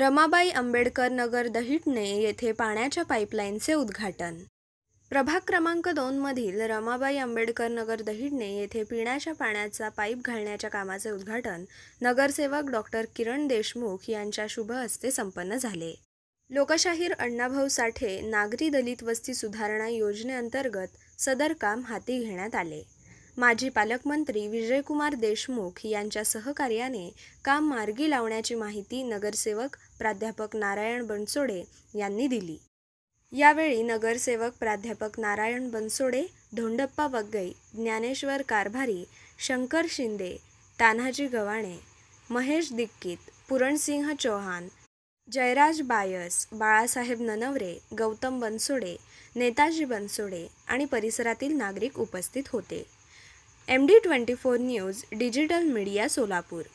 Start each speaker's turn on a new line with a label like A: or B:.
A: रमाबाई आंबेडकर नगर दहिटणे येथे पाण्याच्या पाईपलाईनचे उद्घाटन प्रभाग क्रमांक दोनमधील रमाबाई आंबेडकर नगर दहिडणे येथे पिण्याच्या पाण्याचा पाईप घालण्याच्या कामाचे उद्घाटन नगरसेवक डॉक्टर किरण देशमुख यांच्या शुभ हस्ते संपन्न झाले लोकशाहीर अण्णाभाऊ साठे नागरी दलित वस्ती सुधारणा योजनेअंतर्गत सदर काम हाती घेण्यात आले माजी पालकमंत्री विजयकुमार देशमुख यांच्या सहकार्याने काम मार्गी लावण्याची माहिती नगरसेवक प्राध्यापक नारायण बनसोडे यांनी दिली यावेळी नगरसेवक प्राध्यापक नारायण बनसोडे धोंडप्पा वग्गई ज्ञानेश्वर कारभारी शंकर शिंदे तान्हाजी गव्हाणे महेश दिक्कीत पुरणसिंह चौहान जयराज बायस बाळासाहेब ननवरे गौतम बनसोडे नेताजी बनसोडे आणि परिसरातील नागरिक उपस्थित होते M D twenty four news digital media Solapur